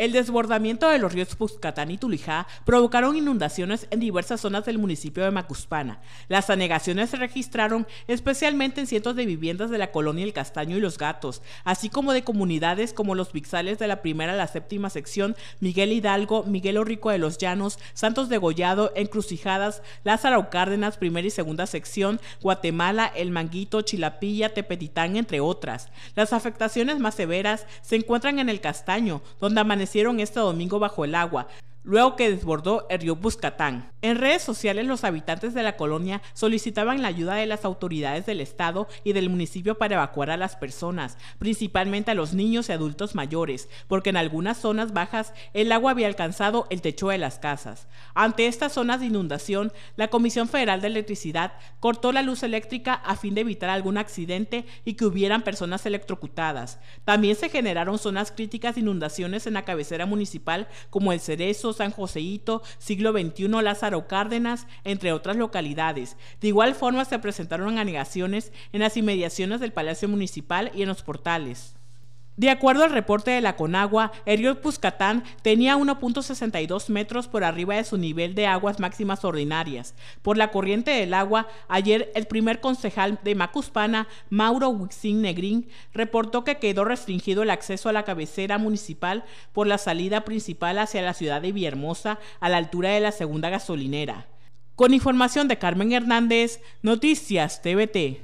El desbordamiento de los ríos Puscatán y Tulijá provocaron inundaciones en diversas zonas del municipio de Macuspana. Las anegaciones se registraron especialmente en cientos de viviendas de la colonia El Castaño y Los Gatos, así como de comunidades como los Pixales de la primera a la séptima sección, Miguel Hidalgo, Miguel O'Rico de los Llanos, Santos de Gollado, Encrucijadas, Lázaro Cárdenas, primera y segunda sección, Guatemala, El Manguito, Chilapilla, Tepetitán, entre otras. Las afectaciones más severas se encuentran en El Castaño, donde amanecieron hicieron este domingo bajo el agua luego que desbordó el río Buscatán. En redes sociales los habitantes de la colonia solicitaban la ayuda de las autoridades del estado y del municipio para evacuar a las personas, principalmente a los niños y adultos mayores, porque en algunas zonas bajas el agua había alcanzado el techo de las casas. Ante estas zonas de inundación, la Comisión Federal de Electricidad cortó la luz eléctrica a fin de evitar algún accidente y que hubieran personas electrocutadas. También se generaron zonas críticas de inundaciones en la cabecera municipal como el Cerezos, San Joseito, siglo XXI Lázaro Cárdenas, entre otras localidades. De igual forma se presentaron anegaciones en las inmediaciones del Palacio Municipal y en los portales. De acuerdo al reporte de la Conagua, el río Puscatán tenía 1.62 metros por arriba de su nivel de aguas máximas ordinarias. Por la corriente del agua, ayer el primer concejal de Macuspana, Mauro Huixín Negrín, reportó que quedó restringido el acceso a la cabecera municipal por la salida principal hacia la ciudad de Villahermosa a la altura de la segunda gasolinera. Con información de Carmen Hernández, Noticias TVT.